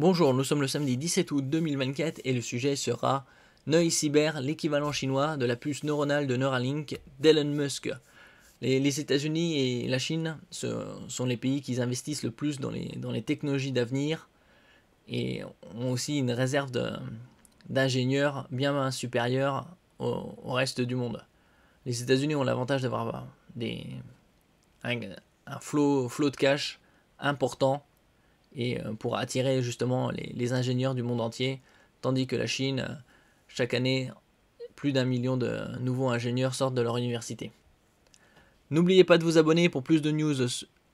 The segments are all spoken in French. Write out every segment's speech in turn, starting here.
Bonjour, nous sommes le samedi 17 août 2024 et le sujet sera Neuil Cyber, l'équivalent chinois de la puce neuronale de Neuralink d'Elon Musk. Les, États-Unis et la Chine sont les pays qui investissent le plus dans les, technologies d'avenir et ont aussi une réserve d'ingénieurs bien supérieure au, reste du monde. Les États-Unis ont l'avantage d'avoir un, flot de cash important et euh, pour attirer justement les, ingénieurs du monde entier, tandis que la Chine, euh, chaque année, plus d'un million de nouveaux ingénieurs sortent de leur université. N'oubliez pas de vous abonner pour plus de news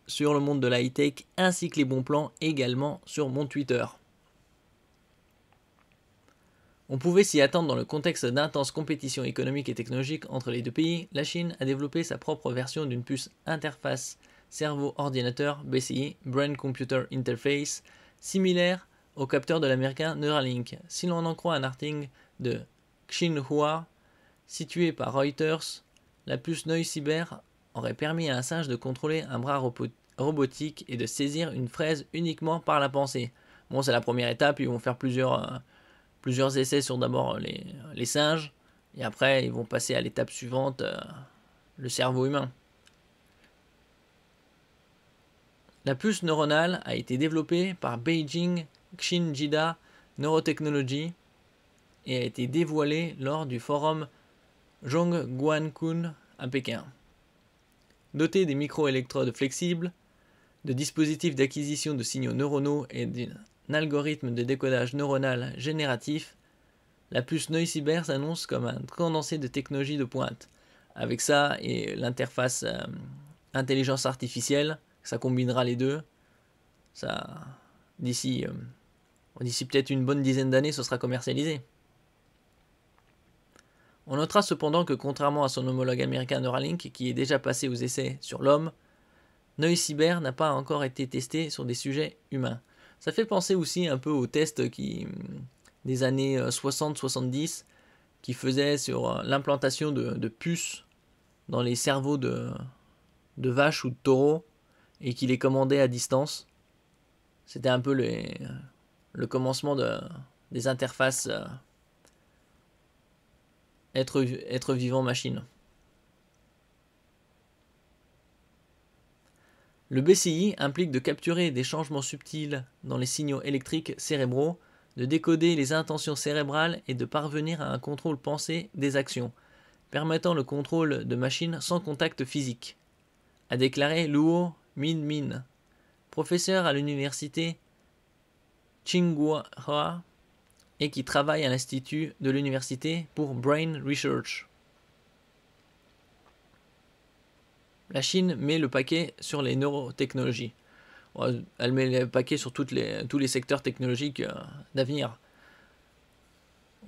sur le monde de la high-tech, ainsi que les bons plans également sur mon Twitter. On pouvait s'y attendre dans le contexte d'intense compétition économique et technologique entre les deux pays, la Chine a développé sa propre version d'une puce interface cerveau-ordinateur, BCI, Brain Computer Interface, similaire au capteur de l'américain Neuralink. Si l'on en croit un article de Xinhua, situé par Reuters, la puce neu Cyber aurait permis à un singe de contrôler un bras robotique et de saisir une fraise uniquement par la pensée. Bon, c'est la première étape, ils vont faire plusieurs, euh, plusieurs essais sur d'abord les, singes, et après ils vont passer à l'étape suivante, euh, le cerveau humain. La puce neuronale a été développée par Beijing Xinjida Neurotechnology et a été dévoilée lors du forum Zhongguancun à Pékin. Dotée des microélectrodes flexibles, de dispositifs d'acquisition de signaux neuronaux et d'un algorithme de décodage neuronal génératif, la puce NeuCyber s'annonce comme un condensé de technologies de pointe. Avec ça et l'interface euh, intelligence artificielle, ça combinera les deux. Ça, d'ici, euh, d'ici peut-être une bonne dizaine d'années, ce sera commercialisé. On notera cependant que contrairement à son homologue américain Neuralink, qui est déjà passé aux essais sur l'homme, Neuil Cyber n'a pas encore été testé sur des sujets humains. Ça fait penser aussi un peu aux tests qui, mm, des années 60-70 euh, qui faisaient sur euh, l'implantation de, puces dans les cerveaux de vaches ou de taureaux et qui les commandait à distance. C'était un peu le commencement de, des interfaces euh, être, être vivant-machine. Le BCI implique de capturer des changements subtils dans les signaux électriques cérébraux, de décoder les intentions cérébrales et de parvenir à un contrôle pensé des actions, permettant le contrôle de machines sans contact physique, a déclaré Luo Min Min, professeur à l'université Tsinghua et qui travaille à l'institut de l'université pour Brain Research. La Chine met le paquet sur les neurotechnologies. Elle met le paquet sur toutes les, tous les secteurs technologiques euh, d'avenir.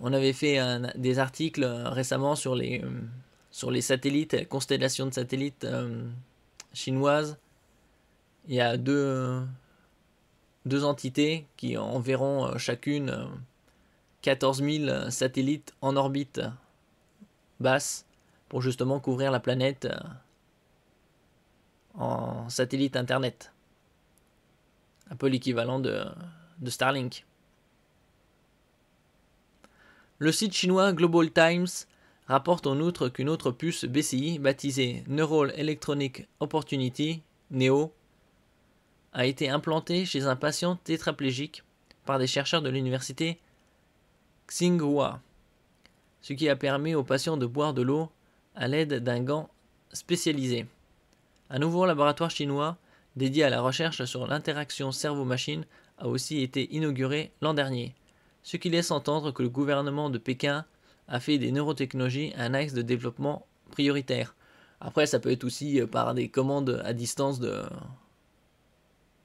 On avait fait des articles euh, récemment sur les, euh, sur les satellites, constellations de satellites chinoises, il y a deux, euh, entités qui environ euh, chacune 14 euh, 000 satellites en orbite basse pour justement couvrir la planète en satellite Internet. Un peu l'équivalent de, de Starlink. Le site chinois Global Times rapporte en outre qu'une autre puce BCI baptisée Neural Electronic Opportunity, NEO, a été implanté chez un patient tétraplégique par des chercheurs de l'université Xinghua, ce qui a permis aux patients de boire de l'eau à l'aide d'un gant spécialisé. Un nouveau laboratoire chinois dédié à la recherche sur l'interaction cerveau-machine a aussi été inauguré l'an dernier, ce qui laisse entendre que le gouvernement de Pékin a fait des neurotechnologies un axe de développement prioritaire. Après, ça peut être aussi euh, par des commandes à distance de,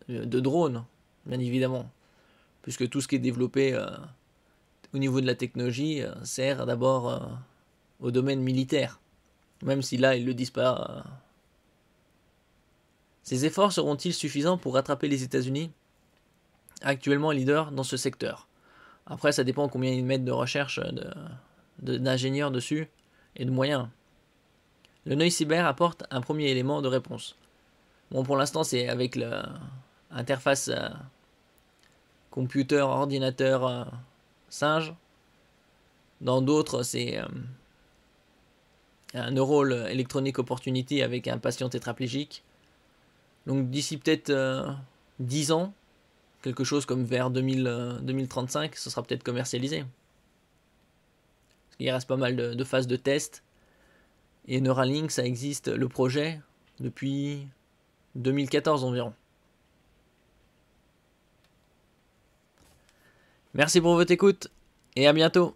euh, de drones, bien évidemment, puisque tout ce qui est développé euh, au niveau de la technologie euh, sert d'abord au domaine militaire, même si là ils le disent pas. Ces efforts seront-ils suffisants pour rattraper les États-Unis, actuellement leader dans ce secteur Après, ça dépend combien ils mettent de recherche d'ingénieurs de, d'ingénieurs dessus et de moyens. Le Neuil Cyber apporte un premier élément de réponse. Bon, pour l'instant, c'est avec le, interface euh, computer, ordinateur, euh, singe. Dans d'autres, c'est euh, un rôle électronique Opportunity avec un patient tétraplégique. Donc d'ici peut-être 10 ans, quelque chose comme vers 2000, 2035, ce sera peut-être commercialisé. Parce Il reste pas mal de phases de test. Et Neuralink, ça existe, le projet, depuis 2014 environ. Merci pour votre écoute et à bientôt